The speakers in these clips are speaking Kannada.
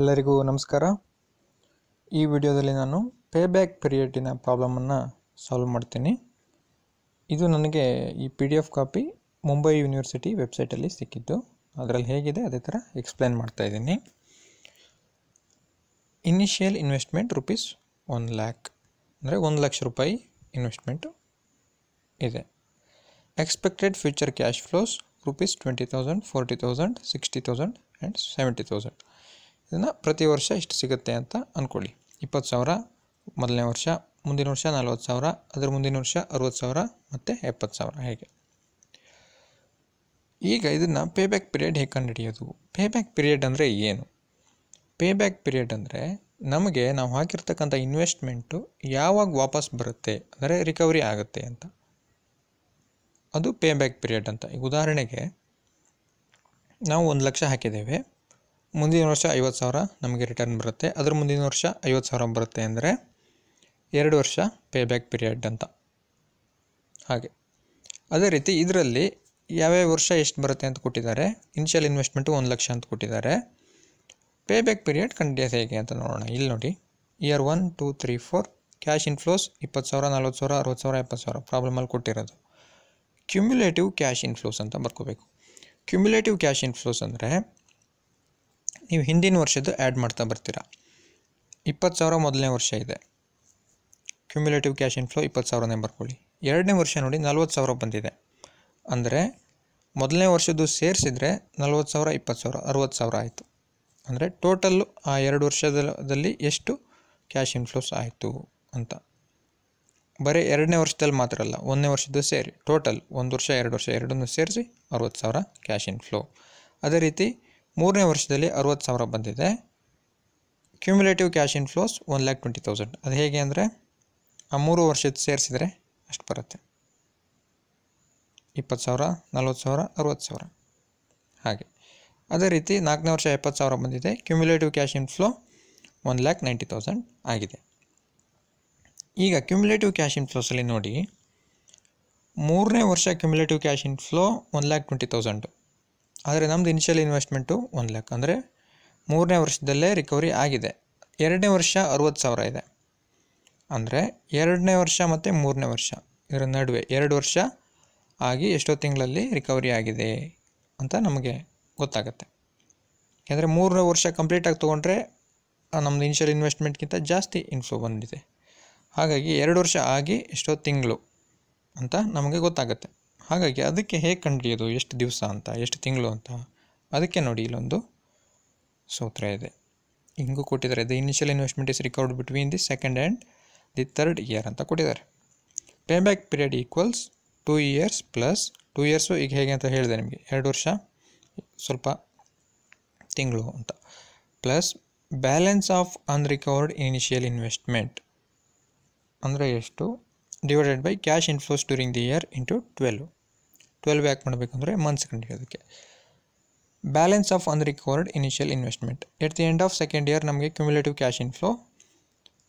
ಎಲ್ಲರಿಗೂ ನಮಸ್ಕಾರ ಈ ವಿಡಿಯೋದಲ್ಲಿ ನಾನು ಪೇಬ್ಯಾಕ್ ಬ್ಯಾಕ್ ಪೀರಿಯಡಿನ ಪ್ರಾಬ್ಲಮನ್ನು ಸಾಲ್ವ್ ಮಾಡ್ತೀನಿ ಇದು ನನಗೆ ಈ P D F copy Mumbai university ವೆಬ್ಸೈಟಲ್ಲಿ ಸಿಕ್ಕಿದ್ದು ಅದರಲ್ಲಿ ಹೇಗಿದೆ ಅದೇ ಥರ ಎಕ್ಸ್ಪ್ಲೇನ್ ಮಾಡ್ತಾ ಇದ್ದೀನಿ initial investment rupees one lakh ಅಂದರೆ ಒಂದು ಲಕ್ಷ ರೂಪಾಯಿ ಇನ್ವೆಸ್ಟ್ಮೆಂಟು ಇದೆ expected future cash flows rupees twenty thousand forty thousand sixty thousand and seventy thousand ಇದನ್ನು ಪ್ರತಿ ವರ್ಷ ಇಷ್ಟು ಸಿಗುತ್ತೆ ಅಂತ ಅಂದ್ಕೊಳ್ಳಿ ಇಪ್ಪತ್ತು ಸಾವಿರ ಮೊದಲನೇ ವರ್ಷ ಮುಂದಿನ ವರ್ಷ ನಲ್ವತ್ತು ಸಾವಿರ ಅದರ ಮುಂದಿನ ವರ್ಷ ಅರುವತ್ತು ಸಾವಿರ ಮತ್ತು ಎಪ್ಪತ್ತು ಸಾವಿರ ಹೇಗೆ ಈಗ ಇದನ್ನು ಪೇ ಬ್ಯಾಕ್ ಪೀರಿಯಡ್ ಹೇಗೆ ಕಂಡುಹಿಡಿಯೋದು ಪೇ ಬ್ಯಾಕ್ ಪೀರಿಯಡ್ ಅಂದರೆ ಏನು ಪೇ ಬ್ಯಾಕ್ ಪೀರಿಯಡ್ ಅಂದರೆ ನಮಗೆ ನಾವು ಹಾಕಿರ್ತಕ್ಕಂಥ ಇನ್ವೆಸ್ಟ್ಮೆಂಟು ಯಾವಾಗ ವಾಪಸ್ ಬರುತ್ತೆ ಅಂದರೆ ರಿಕವರಿ ಆಗುತ್ತೆ ಅಂತ ಅದು ಪೇ ಬ್ಯಾಕ್ ಪೀರಿಯಡ್ ಅಂತ ಈಗ ಉದಾಹರಣೆಗೆ ನಾವು ಒಂದು ಲಕ್ಷ ಹಾಕಿದ್ದೇವೆ ಮುಂದಿನ ವರ್ಷ ಐವತ್ತು ಸಾವಿರ ನಮಗೆ ರಿಟರ್ನ್ ಬರುತ್ತೆ ಅದ್ರ ಮುಂದಿನ ವರ್ಷ ಐವತ್ತು ಸಾವಿರ ಬರುತ್ತೆ ಅಂದರೆ ಎರಡು ವರ್ಷ ಪೇ ಬ್ಯಾಕ್ ಪೀರಿಯಡ್ ಅಂತ ಹಾಗೆ ಅದೇ ರೀತಿ ಇದರಲ್ಲಿ ಯಾವ್ಯಾವ ವರ್ಷ ಎಷ್ಟು ಬರುತ್ತೆ ಅಂತ ಕೊಟ್ಟಿದ್ದಾರೆ ಇನಿಷಿಯಲ್ ಇನ್ವೆಸ್ಟ್ಮೆಂಟು ಒಂದು ಲಕ್ಷ ಅಂತ ಕೊಟ್ಟಿದ್ದಾರೆ ಪೇ ಬ್ಯಾಕ್ ಪೀರಿಯಡ್ ಕಂಟಿನ್ಯೂಸ್ ಹೇಗೆ ಅಂತ ನೋಡೋಣ ಇಲ್ಲಿ ನೋಡಿ year one two three four cash inflows ಇಪ್ಪತ್ತು ಸಾವಿರ ನಲ್ವತ್ತು ಸಾವಿರ ಅರವತ್ತು ಸಾವಿರ ಎಪ್ಪತ್ತು ಸಾವಿರ ಪ್ರಾಬ್ಲಮಲ್ಲಿ ಕೊಟ್ಟಿರೋದು ಕ್ಯುಮ್ಯುಲೇಟಿವ್ ಕ್ಯಾಶ್ ಇನ್ಫ್ಲೋಸ್ ಅಂತ ಬರ್ಕೋಬೇಕು ಕ್ಯುಮ್ಯುಲೇಟಿವ್ ಕ್ಯಾಶ್ ಇನ್ಫ್ಲೋಸ್ ಅಂದರೆ ನೀವು ಹಿಂದಿನ ವರ್ಷದ್ದು ಆ್ಯಡ್ ಮಾಡ್ತಾ ಬರ್ತೀರಾ ಇಪ್ಪತ್ತು ಸಾವಿರ ಮೊದಲನೇ ವರ್ಷ ಇದೆ ಕ್ಯುಮ್ಯುಲೇಟಿವ್ ಕ್ಯಾಶ್ ಇನ್ಫ್ಲೋ ಇಪ್ಪತ್ತು ಸಾವಿರನೇ ಬರ್ಕೊಳ್ಳಿ ಎರಡನೇ ವರ್ಷ ನೋಡಿ ನಲ್ವತ್ತು ಸಾವಿರ ಬಂದಿದೆ ಅಂದರೆ ಮೊದಲನೇ ವರ್ಷದ್ದು ಸೇರಿಸಿದರೆ ನಲ್ವತ್ತು ಸಾವಿರ ಇಪ್ಪತ್ತು ಸಾವಿರ ಅರುವತ್ತು ಸಾವಿರ ಆಯಿತು ಅಂದರೆ ಟೋಟಲ್ಲು ಆ ಎರಡು ವರ್ಷದಲ್ಲಿ ಎಷ್ಟು ಕ್ಯಾಶ್ ಇನ್ಫ್ಲೋಸ್ ಆಯಿತು ಅಂತ ಬರೀ ಎರಡನೇ ವರ್ಷದಲ್ಲಿ ಮಾತ್ರ ಅಲ್ಲ ಒಂದನೇ ವರ್ಷದ್ದು ಸೇರಿ ಟೋಟಲ್ ಒಂದು ವರ್ಷ ಎರಡು ವರ್ಷ ಎರಡನ್ನೂ ಸೇರಿಸಿ ಅರುವತ್ತು ಸಾವಿರ ಕ್ಯಾಶ್ ಇನ್ಫ್ಲೋ ಅದೇ ರೀತಿ ಮೂರನೇ ವರ್ಷದಲ್ಲಿ ಅರುವತ್ತು ಸಾವಿರ ಬಂದಿದೆ cumulative cash inflows one lakh twenty thousand ಅದು ಹೇಗೆ ಅಂದರೆ ಆ ಮೂರು ವರ್ಷದ ಸೇರಿಸಿದರೆ ಅಷ್ಟು ಬರುತ್ತೆ ಇಪ್ಪತ್ತು ಸಾವಿರ ನಲ್ವತ್ತು ಸಾವಿರ ಅರುವತ್ತು ಸಾವಿರ ಹಾಗೆ ಅದೇ ರೀತಿ ನಾಲ್ಕನೇ ವರ್ಷ ಎಪ್ಪತ್ತು ಸಾವಿರ ಬಂದಿದೆ cumulative cash inflow one lakh ninety thousand ಆಗಿದೆ ಈಗ ಕ್ಯುಮ್ಯುಲೇಟಿವ್ ಕ್ಯಾಶ್ ಇನ್ಫ್ಲೋಸಲ್ಲಿ ನೋಡಿ ಮೂರನೇ ವರ್ಷ cumulative cash inflow one lakh twenty thousand ಆದರೆ ನಮ್ಮದು ಇನಿಷಿಯಲ್ ಇನ್ವೆಸ್ಟ್ಮೆಂಟು ಒಂದು ಲ್ಯಾಕ್ ಅಂದರೆ ಮೂರನೇ ವರ್ಷದಲ್ಲೇ ರಿಕವರಿ ಆಗಿದೆ ಎರಡನೇ ವರ್ಷ ಅರುವತ್ತು ಸಾವಿರ ಇದೆ ಅಂದರೆ ಎರಡನೇ ವರ್ಷ ಮತ್ತು ಮೂರನೇ ವರ್ಷ ಇದರ ನಡುವೆ ಎರಡು ವರ್ಷ ಆಗಿ ಎಷ್ಟೋ ತಿಂಗಳಲ್ಲಿ ರಿಕವರಿ ಆಗಿದೆ ಅಂತ ನಮಗೆ ಗೊತ್ತಾಗುತ್ತೆ ಯಾಕಂದರೆ ಮೂರನೇ ವರ್ಷ ಕಂಪ್ಲೀಟಾಗಿ ತೊಗೊಂಡ್ರೆ ನಮ್ಮದು ಇನಿಷಿಯಲ್ ಇನ್ವೆಸ್ಟ್ಮೆಂಟ್ಗಿಂತ ಜಾಸ್ತಿ ಇನ್ಫ್ಲೋ ಬಂದಿದೆ ಹಾಗಾಗಿ ಎರಡು ವರ್ಷ ಆಗಿ ಎಷ್ಟೋ ತಿಂಗಳು ಅಂತ ನಮಗೆ ಗೊತ್ತಾಗುತ್ತೆ ಹಾಗಾಗಿ ಅದಕ್ಕೆ ಹೇಗೆ ಕಂಡುಹಿಡಿಯೋದು ಎಷ್ಟು ದಿವಸ ಅಂತ ಎಷ್ಟು ತಿಂಗಳು ಅಂತ ಅದಕ್ಕೆ ನೋಡಿ ಇಲ್ಲೊಂದು ಸೂತ್ರ ಇದೆ ಹಿಂಗೂ ಕೊಟ್ಟಿದ್ದಾರೆ the initial investment is recovered between the second and the third year ಅಂತ ಕೊಟ್ಟಿದ್ದಾರೆ payback period equals two years plus two years ಈಗ ಹೇಗೆ ಅಂತ ಹೇಳಿದೆ ನಿಮಗೆ ಎರಡು ವರ್ಷ ಸ್ವಲ್ಪ ತಿಂಗಳು ಅಂತ plus balance of unrecovered initial investment ಅಂದರೆ ಎಷ್ಟು divided by cash inflows during the year into twelve twelve ಯಾಕೆ ಮಾಡಬೇಕಂದ್ರೆ ಮಂತ್ಸ್ ಅದಕ್ಕೆ balance of unrecovered initial investment at the end of second year ನಮಗೆ cumulative cash inflow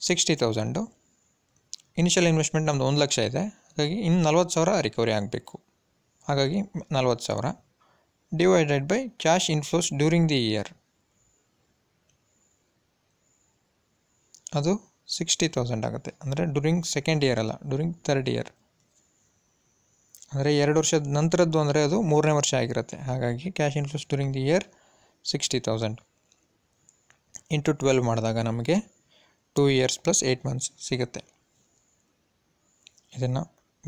sixty thousand initial investment ನಮ್ಮದು ಒಂದು ಲಕ್ಷ ಇದೆ ಹಾಗಾಗಿ ಇನ್ನು ನಲ್ವತ್ತು ಸಾವಿರ ರಿಕವರಿ ಆಗಬೇಕು ಹಾಗಾಗಿ ನಲ್ವತ್ತು ಸಾವಿರ divided by cash inflows during the year ಅದು ಸಿಕ್ಸ್ಟಿ ತೌಸಂಡ್ ಆಗುತ್ತೆ ಅಂದರೆ ಡ್ಯೂರಿಂಗ್ ಸೆಕೆಂಡ್ ಇಯರ್ ಅಲ್ಲ ಡ್ಯೂರಿಂಗ್ ತರ್ಡ್ ಇಯರ್ ಅಂದರೆ ಎರಡು ವರ್ಷದ ನಂತರದ್ದು ಅಂದರೆ ಅದು ಮೂರನೇ ವರ್ಷ ಆಗಿರುತ್ತೆ ಹಾಗಾಗಿ cash inflows during the year sixty thousand into twelve ಮಾಡಿದಾಗ ನಮಗೆ two years plus eight months ಸಿಗುತ್ತೆ ಇದನ್ನು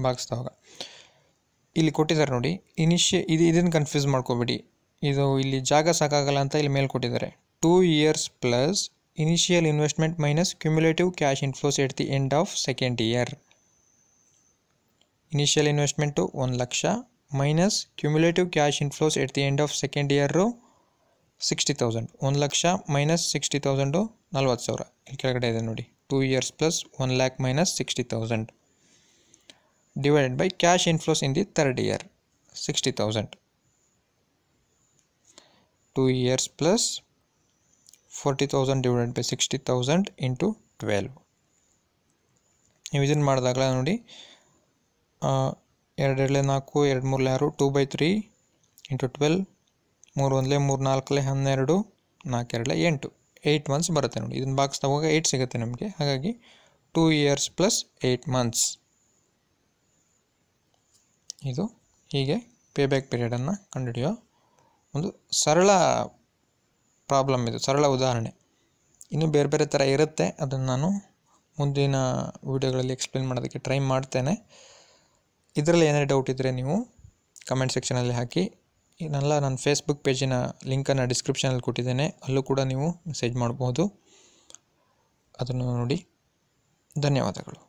ಭಾಗಿಸಿದಾಗ ಇಲ್ಲಿ ಕೊಟ್ಟಿದ್ದಾರೆ ನೋಡಿ ಇನಿಷಿಯ ಇದು ಇದನ್ನು ಕನ್ಫ್ಯೂಸ್ ಮಾಡ್ಕೋಬೇಡಿ ಇದು ಇಲ್ಲಿ ಜಾಗ ಸಾಕಾಗಲ್ಲ ಅಂತ ಇಲ್ಲಿ ಮೇಲೆ ಕೊಟ್ಟಿದ್ದಾರೆ two years plus initial investment minus cumulative cash inflows at the end of second year initial investment ಒಂದು ಲಕ್ಷ minus cumulative cash inflows at the end of second year sixty thousand ಒಂದು ಲಕ್ಷ ಮೈನಸ್ ಸಿಕ್ಸ್ಟಿ ತೌಸಂಡು ನಲ್ವತ್ತು ಸಾವಿರ ಇಲ್ಲಿ ಕೆಳಗಡೆ ಇದೆ ನೋಡಿ two years plus one lakh minus sixty thousand divided by cash inflows in the third year sixty thousand two years plus forty divided by sixty thousand into twelve ಇದನ್ ಮಾಡಿದಾಗಲೇ ನೋಡಿ ಎರಡೆರಡಲೆ ನಾಲ್ಕು ಎರಡು ಮೂರಲೆ ಆರು two by three into twelve ಮೂರು ಒಂದಲೇ ಮೂರು ನಾಲ್ಕಲೆ ಹನ್ನೆರಡು ನಾಲ್ಕು ಎರಡೇ ಎಂಟು ಏಯ್ಟ್ ಮಂತ್ಸ್ ಬರುತ್ತೆ ನೋಡಿ ಇದನ್ನು ಬಾಕ್ಸ್ ತಗೋವಾಗ ಏಯ್ಟ್ ಸಿಗುತ್ತೆ ನಮಗೆ ಹಾಗಾಗಿ two years plus eight months ಇದು ಹೀಗೆ ಪೇಬ್ಯಾಕ್ ಬ್ಯಾಕ್ ಪೀರಿಯಡನ್ನು ಕಂಡುಹಿಡಿಯೋ ಒಂದು ಸರಳ ಪ್ರಾಬ್ಲಮ್ ಇದು ಸರಳ ಉದಾಹರಣೆ ಇನ್ನೂ ಬೇರೆ ಬೇರೆ ಥರ ಇರುತ್ತೆ ಅದನ್ನು ನಾನು ಮುಂದಿನ ವೀಡಿಯೋಗಳಲ್ಲಿ ಎಕ್ಸ್ಪ್ಲೇನ್ ಮಾಡೋದಕ್ಕೆ ಟ್ರೈ ಮಾಡ್ತೇನೆ ಇದರಲ್ಲಿ ಏನೇ ಡೌಟ್ ಇದ್ದರೆ ನೀವು ಕಮೆಂಟ್ ಸೆಕ್ಷನಲ್ಲಿ ಹಾಕಿ ಇದನ್ನೆಲ್ಲ ನನ್ನ ಫೇಸ್ಬುಕ್ ಪೇಜಿನ ಲಿಂಕನ್ನು ಡಿಸ್ಕ್ರಿಪ್ಷನಲ್ಲಿ ಕೊಟ್ಟಿದ್ದೇನೆ ಅಲ್ಲೂ ಕೂಡ ನೀವು ಮೆಸೇಜ್ ಮಾಡಬಹುದು ಅದನ್ನು ನೋಡಿ ಧನ್ಯವಾದಗಳು